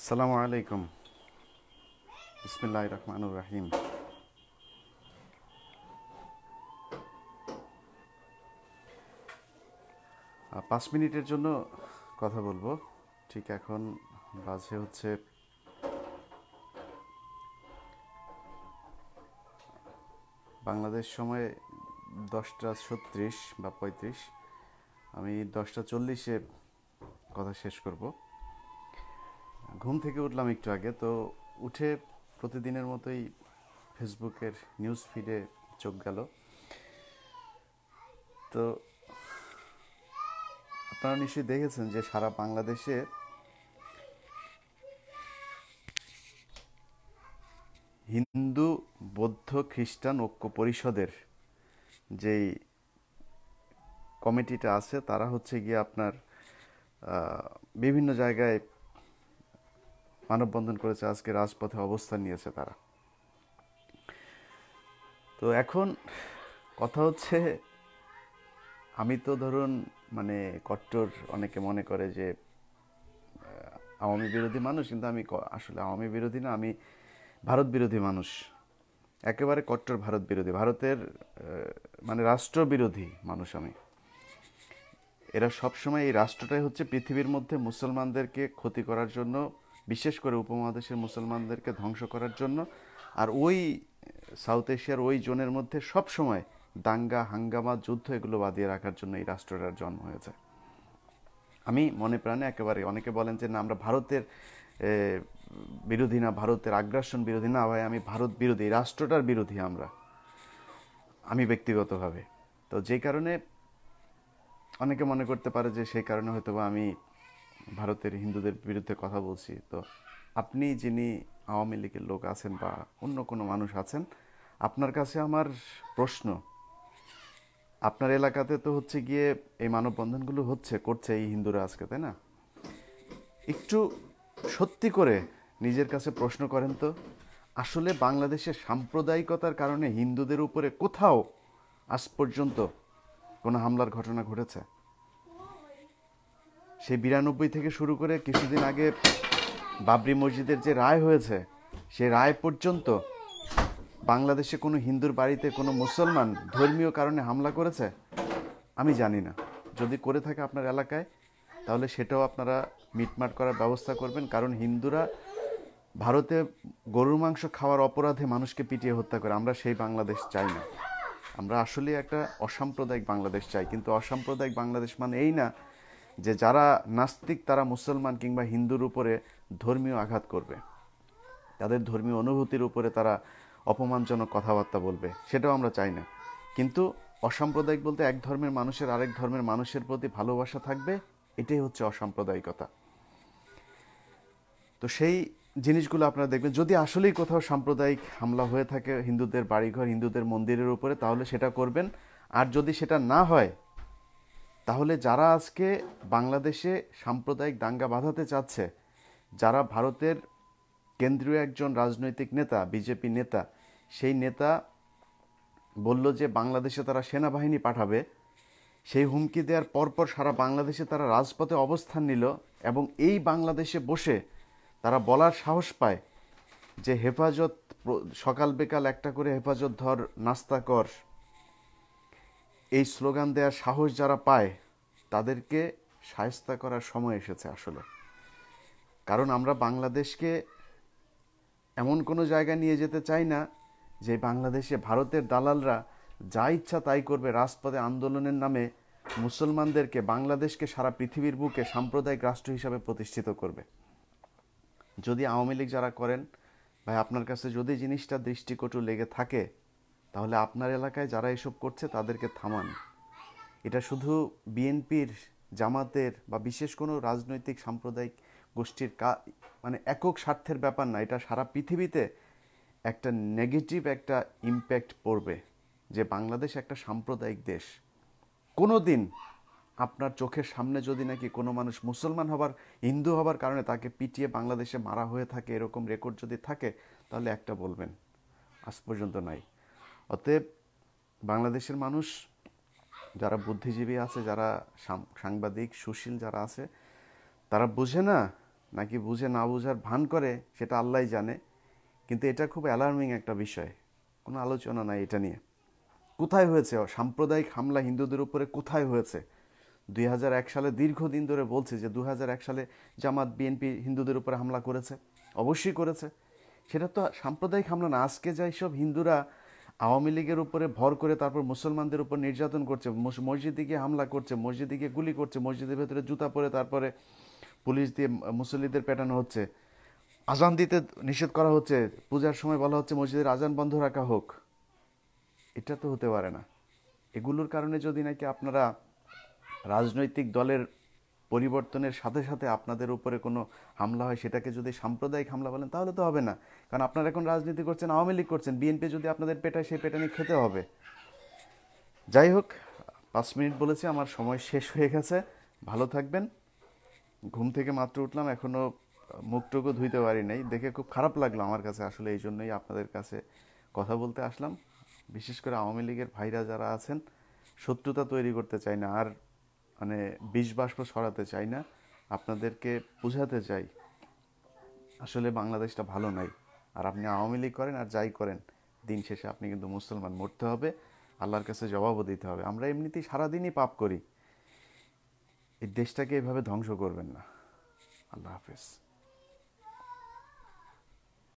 আসসালামু আলাইকুম বিসমিল্লাহ রহমানুর রাহিম পাঁচ মিনিটের জন্য কথা বলবো ঠিক এখন বাজে হচ্ছে বাংলাদেশ সময় দশটা ছত্রিশ বা পঁয়ত্রিশ আমি দশটা চল্লিশে কথা শেষ করবো ঘুম থেকে উঠলাম একটু আগে তো উঠে প্রতিদিনের মতোই ফেসবুকের নিউজ ফিডে চোখ গেল তো আপনারা নিশ্চয়ই দেখেছেন যে সারা বাংলাদেশে হিন্দু বৌদ্ধ খ্রিস্টান ঐক্য পরিষদের যেই কমিটিটা আছে তারা হচ্ছে গিয়ে আপনার বিভিন্ন জায়গায় মানববন্ধন করেছে আজকে রাজপথে অবস্থান নিয়েছে তারা তো এখন কথা হচ্ছে আমি তো ধরুন মানে কট্টর অনেকে মনে করে যে আওয়ামী বিরোধী মানুষ কিন্তু আমি আসলে আওয়ামী বিরোধী না আমি ভারত বিরোধী মানুষ একেবারে কট্টর ভারত বিরোধী ভারতের মানে রাষ্ট্রবিরোধী মানুষ আমি এরা সবসময় এই রাষ্ট্রটাই হচ্ছে পৃথিবীর মধ্যে মুসলমানদেরকে ক্ষতি করার জন্য বিশেষ করে উপমহাদেশের মুসলমানদেরকে ধ্বংস করার জন্য আর ওই সাউথ এশিয়ার ওই জোনের মধ্যে সব সময় দাঙ্গা হাঙ্গামা যুদ্ধ এগুলো বাদিয়ে রাখার জন্য এই রাষ্ট্রটার জন্ম হয়েছে আমি মনে প্রাণে একেবারে অনেকে বলেন যে না আমরা ভারতের বিরোধী না ভারতের আগ্রাসন বিরোধী না ভাই আমি ভারত বিরোধী রাষ্ট্রটার বিরোধী আমরা আমি ব্যক্তিগতভাবে তো যে কারণে অনেকে মনে করতে পারে যে সেই কারণে হয়তো আমি ভারতের হিন্দুদের বিরুদ্ধে কথা বলছি তো আপনি যিনি আওয়ামী লীগের লোক আছেন বা অন্য কোনো মানুষ আছেন আপনার কাছে আমার প্রশ্ন আপনার এলাকাতে তো হচ্ছে গিয়ে এই মানববন্ধনগুলো হচ্ছে করছে এই হিন্দুরা আজকে তাই না একটু সত্যি করে নিজের কাছে প্রশ্ন করেন তো আসলে বাংলাদেশের সাম্প্রদায়িকতার কারণে হিন্দুদের উপরে কোথাও আজ পর্যন্ত কোনো হামলার ঘটনা ঘটেছে সেই বিরানব্বই থেকে শুরু করে কিছুদিন আগে বাবরি মসজিদের যে রায় হয়েছে সে রায় পর্যন্ত বাংলাদেশে কোনো হিন্দুর বাড়িতে কোনো মুসলমান ধর্মীয় কারণে হামলা করেছে আমি জানি না যদি করে থাকে আপনার এলাকায় তাহলে সেটাও আপনারা মিটমাট করার ব্যবস্থা করবেন কারণ হিন্দুরা ভারতে গরুর মাংস খাওয়ার অপরাধে মানুষকে পিটিয়ে হত্যা করে আমরা সেই বাংলাদেশ চাই না আমরা আসলে একটা অসাম্প্রদায়িক বাংলাদেশ চাই কিন্তু অসাম্প্রদায়িক বাংলাদেশ মানে এই না যে যারা নাস্তিক তারা মুসলমান কিংবা হিন্দুর উপরে ধর্মীয় আঘাত করবে তাদের ধর্মীয় অনুভূতির উপরে তারা অপমানজনক কথাবার্তা বলবে সেটাও আমরা চাই না কিন্তু অসাম্প্রদায়িক বলতে এক ধর্মের মানুষের আরেক ধর্মের মানুষের প্রতি ভালোবাসা থাকবে এটাই হচ্ছে অসাম্প্রদায়িকতা তো সেই জিনিসগুলো আপনারা দেখবেন যদি আসলেই কোথাও সাম্প্রদায়িক হামলা হয়ে থাকে হিন্দুদের বাড়িঘর হিন্দুদের মন্দিরের উপরে তাহলে সেটা করবেন আর যদি সেটা না হয় তাহলে যারা আজকে বাংলাদেশে সাম্প্রদায়িক দাঙ্গা বাঁধাতে চাচ্ছে যারা ভারতের কেন্দ্রীয় একজন রাজনৈতিক নেতা বিজেপি নেতা সেই নেতা বলল যে বাংলাদেশে তারা সেনাবাহিনী পাঠাবে সেই হুমকি দেওয়ার পরপর সারা বাংলাদেশে তারা রাজপথে অবস্থান নিল এবং এই বাংলাদেশে বসে তারা বলার সাহস পায় যে হেফাজত সকাল বিকাল একটা করে হেফাজত ধর নাস্তা কর এই স্লোগান দেওয়ার সাহস যারা পায় তাদেরকে সায়স্তা করার সময় এসেছে আসলে কারণ আমরা বাংলাদেশকে এমন কোনো জায়গায় নিয়ে যেতে চাই না যে বাংলাদেশে ভারতের দালালরা যা ইচ্ছা তাই করবে রাজপথে আন্দোলনের নামে মুসলমানদেরকে বাংলাদেশকে সারা পৃথিবীর বুকে সাম্প্রদায়িক রাষ্ট্র হিসাবে প্রতিষ্ঠিত করবে যদি আওয়ামী লীগ যারা করেন ভাই আপনার কাছে যদি জিনিসটা দৃষ্টিকটু লেগে থাকে তাহলে আপনার এলাকায় যারা এসব করছে তাদেরকে থামান এটা শুধু বিএনপির জামাতের বা বিশেষ কোনো রাজনৈতিক সাম্প্রদায়িক গোষ্ঠীর কা মানে একক স্বার্থের ব্যাপার না এটা সারা পৃথিবীতে একটা নেগেটিভ একটা ইম্প্যাক্ট পড়বে যে বাংলাদেশ একটা সাম্প্রদায়িক দেশ কোনো দিন আপনার চোখের সামনে যদি নাকি কোনো মানুষ মুসলমান হবার হিন্দু হবার কারণে তাকে পিটিয়ে বাংলাদেশে মারা হয়ে থাকে এরকম রেকর্ড যদি থাকে তাহলে একটা বলবেন আজ পর্যন্ত নাই অতএব বাংলাদেশের মানুষ যারা বুদ্ধিজীবী আছে যারা সাংবাদিক সুশীল যারা আছে তারা বুঝে না নাকি বুঝে না বুঝার ভান করে সেটা আল্লাহ জানে কিন্তু এটা খুব অ্যালার্মিং একটা বিষয় কোনো আলোচনা নাই এটা নিয়ে কোথায় হয়েছে সাম্প্রদায়িক হামলা হিন্দুদের উপরে কোথায় হয়েছে দুই সালে দীর্ঘদিন ধরে বলছে যে দু সালে জামাত বিএনপি হিন্দুদের উপরে হামলা করেছে অবশ্যই করেছে সেটা তো সাম্প্রদায়িক হামলা না আজকে যাই সব হিন্দুরা আওয়ামী লীগের উপরে ভর করে তারপর মুসলমানদের উপর নির্যাতন করছে মসজিদে গিয়ে হামলা করছে মসজিদে গিয়ে গুলি করছে মসজিদের ভেতরে জুতা পরে তারপরে পুলিশ দিয়ে মুসল্লিদের পেটানো হচ্ছে আজান দিতে নিষেধ করা হচ্ছে পূজার সময় বলা হচ্ছে মসজিদের আজান বন্ধ রাখা হোক এটা তো হতে পারে না এগুলোর কারণে যদি নাকি আপনারা রাজনৈতিক দলের পরিবর্তনের সাথে সাথে আপনাদের উপরে কোনো হামলা হয় সেটাকে যদি সাম্প্রদায়িক হামলা বলেন তাহলে তো হবে না কারণ আপনারা এখন রাজনীতি করছেন আওয়ামী লীগ করছেন বিএনপি যদি আপনাদের পেটায় সেই পেটা নিয়ে খেতে হবে যাই হোক পাঁচ মিনিট বলেছি আমার সময় শেষ হয়ে গেছে ভালো থাকবেন ঘুম থেকে মাত্র উঠলাম এখনও মুখটুকু ধুইতে পারি নাই দেখে খুব খারাপ লাগলো আমার কাছে আসলে এই জন্যই আপনাদের কাছে কথা বলতে আসলাম বিশেষ করে আওয়ামী লীগের ভাইরা যারা আছেন শত্রুতা তৈরি করতে চাই না আর মানে বিষ বাষ্প সরাতে চাই না আপনাদেরকে বোঝাতে চাই আসলে বাংলাদেশটা ভালো নাই আর আপনি আওয়ামী লীগ করেন আর যাই করেন দিন শেষে আপনি কিন্তু মুসলমান মরতে হবে আল্লাহর কাছে জবাবও দিতে হবে আমরা এমনিতেই সারাদিনই পাপ করি এই দেশটাকে এভাবে ধ্বংস করবেন না আল্লাহ হাফেজ